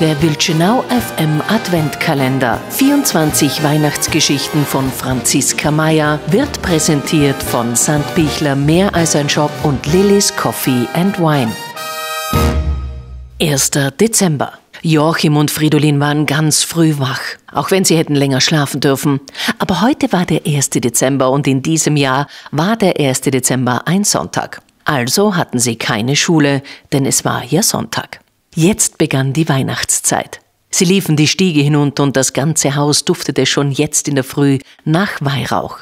Der Wilchenau FM Adventkalender. 24 Weihnachtsgeschichten von Franziska Mayer wird präsentiert von Sandbichler Mehr als ein Shop und Lillis Coffee and Wine. 1. Dezember. Joachim und Fridolin waren ganz früh wach, auch wenn sie hätten länger schlafen dürfen. Aber heute war der 1. Dezember und in diesem Jahr war der 1. Dezember ein Sonntag. Also hatten sie keine Schule, denn es war ja Sonntag. Jetzt begann die Weihnachtszeit. Sie liefen die Stiege hinunter und das ganze Haus duftete schon jetzt in der Früh nach Weihrauch.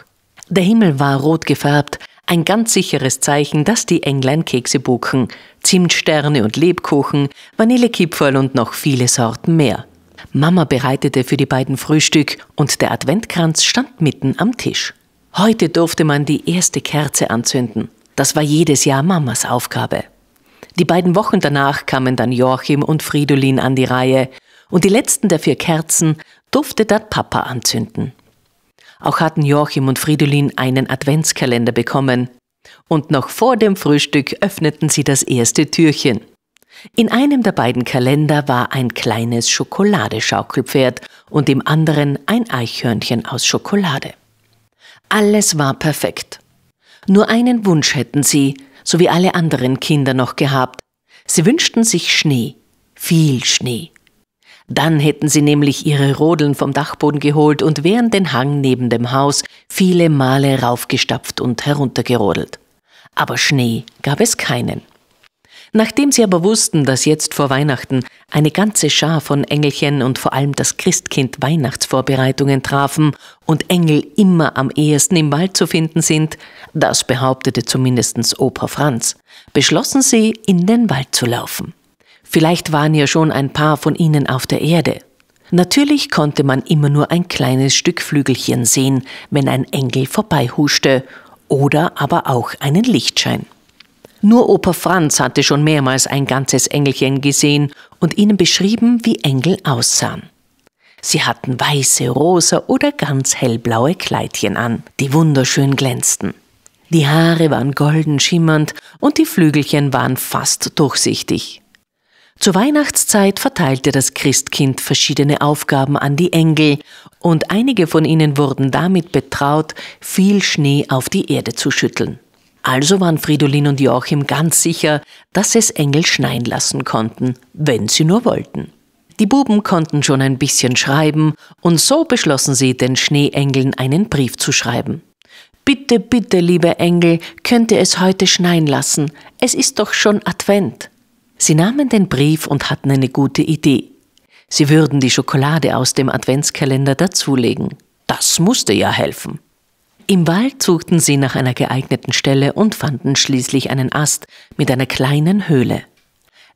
Der Himmel war rot gefärbt, ein ganz sicheres Zeichen, dass die Englein Kekse buchen, Zimtsterne und Lebkuchen, Vanillekipferl und noch viele Sorten mehr. Mama bereitete für die beiden Frühstück und der Adventkranz stand mitten am Tisch. Heute durfte man die erste Kerze anzünden. Das war jedes Jahr Mamas Aufgabe. Die beiden Wochen danach kamen dann Joachim und Fridolin an die Reihe und die letzten der vier Kerzen durfte dat Papa anzünden. Auch hatten Joachim und Fridolin einen Adventskalender bekommen. Und noch vor dem Frühstück öffneten sie das erste Türchen. In einem der beiden Kalender war ein kleines Schokoladeschaukelpferd und im anderen ein Eichhörnchen aus Schokolade. Alles war perfekt. Nur einen Wunsch hätten sie, so wie alle anderen Kinder noch gehabt. Sie wünschten sich Schnee, viel Schnee. Dann hätten sie nämlich ihre Rodeln vom Dachboden geholt und wären den Hang neben dem Haus viele Male raufgestapft und heruntergerodelt. Aber Schnee gab es keinen. Nachdem sie aber wussten, dass jetzt vor Weihnachten eine ganze Schar von Engelchen und vor allem das Christkind Weihnachtsvorbereitungen trafen und Engel immer am ehesten im Wald zu finden sind, das behauptete zumindest Opa Franz, beschlossen sie, in den Wald zu laufen. Vielleicht waren ja schon ein paar von ihnen auf der Erde. Natürlich konnte man immer nur ein kleines Stück Flügelchen sehen, wenn ein Engel vorbeihuschte, oder aber auch einen Lichtschein. Nur Opa Franz hatte schon mehrmals ein ganzes Engelchen gesehen und ihnen beschrieben, wie Engel aussahen. Sie hatten weiße, rosa oder ganz hellblaue Kleidchen an, die wunderschön glänzten. Die Haare waren golden schimmernd und die Flügelchen waren fast durchsichtig. Zur Weihnachtszeit verteilte das Christkind verschiedene Aufgaben an die Engel, und einige von ihnen wurden damit betraut, viel Schnee auf die Erde zu schütteln. Also waren Fridolin und Joachim ganz sicher, dass es Engel schneien lassen konnten, wenn sie nur wollten. Die Buben konnten schon ein bisschen schreiben, und so beschlossen sie, den Schneeengeln einen Brief zu schreiben. Bitte, bitte, liebe Engel, könnt ihr es heute schneien lassen. Es ist doch schon Advent. Sie nahmen den Brief und hatten eine gute Idee. Sie würden die Schokolade aus dem Adventskalender dazulegen. Das musste ja helfen. Im Wald suchten sie nach einer geeigneten Stelle und fanden schließlich einen Ast mit einer kleinen Höhle.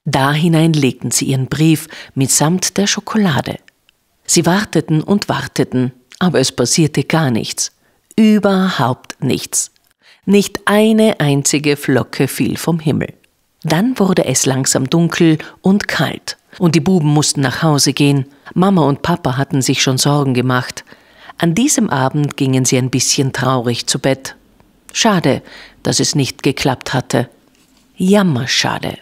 Da hinein legten sie ihren Brief mitsamt der Schokolade. Sie warteten und warteten, aber es passierte gar nichts. Überhaupt nichts. Nicht eine einzige Flocke fiel vom Himmel. Dann wurde es langsam dunkel und kalt, und die Buben mussten nach Hause gehen. Mama und Papa hatten sich schon Sorgen gemacht. An diesem Abend gingen sie ein bisschen traurig zu Bett. Schade, dass es nicht geklappt hatte. Jammerschade.